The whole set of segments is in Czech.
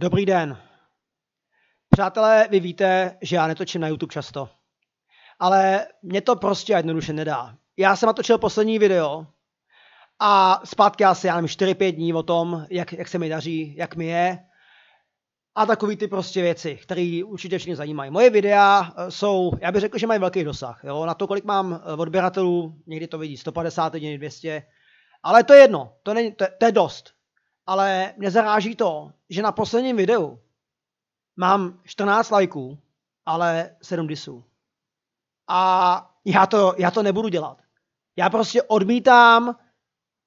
Dobrý den. Přátelé, vy víte, že já netočím na YouTube často. Ale mě to prostě jednoduše nedá. Já jsem natočil poslední video a zpátky asi, já nevím, 4-5 dní o tom, jak, jak se mi daří, jak mi je. A takový ty prostě věci, které určitě všichni zajímají. Moje videa eh, jsou, já bych řekl, že mají velký dosah. Jo? Na to, kolik mám eh, odběratelů, někdy to vidí 150, někdy 200. Ale to je jedno, to, není, to, to je dost ale mě zaráží to, že na posledním videu mám 14 lajků, ale 7 disů. A já to, já to nebudu dělat. Já prostě odmítám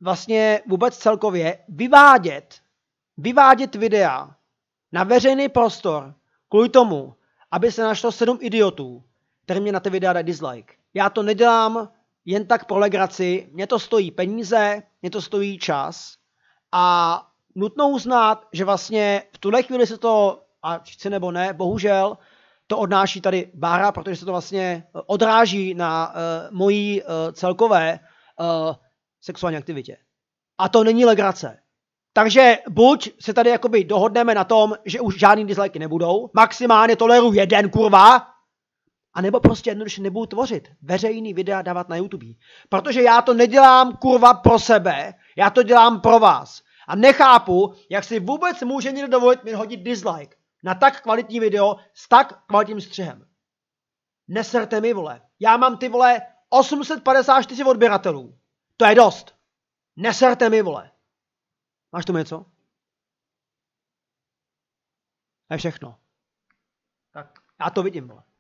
vlastně vůbec celkově vyvádět, vyvádět videa na veřejný prostor kvůli tomu, aby se našlo sedm idiotů, který mě na ty videa dají dislike. Já to nedělám jen tak pro legraci, mě to stojí peníze, mě to stojí čas a nutno uznat, že vlastně v tuhle chvíli se to, a chci nebo ne, bohužel, to odnáší tady Bára, protože se to vlastně eh, odráží na uh, mojí uh, celkové uh, sexuální aktivitě. A to není legrace. Takže buď se tady jakoby dohodneme na tom, že už žádný dislike nebudou, maximálně toleru jeden, kurva, a nebo prostě jednoduše nebudu tvořit veřejný videa dávat na YouTube. Protože já to nedělám, kurva, pro sebe, já to dělám pro vás. A nechápu, jak si vůbec může někdo dovolit mi hodit dislike na tak kvalitní video s tak kvalitním střihem. Neserte mi, vole. Já mám ty, vole, 854 odběratelů. To je dost. Neserte mi, vole. Máš tu něco? To je všechno. Tak. Já to vidím, vole.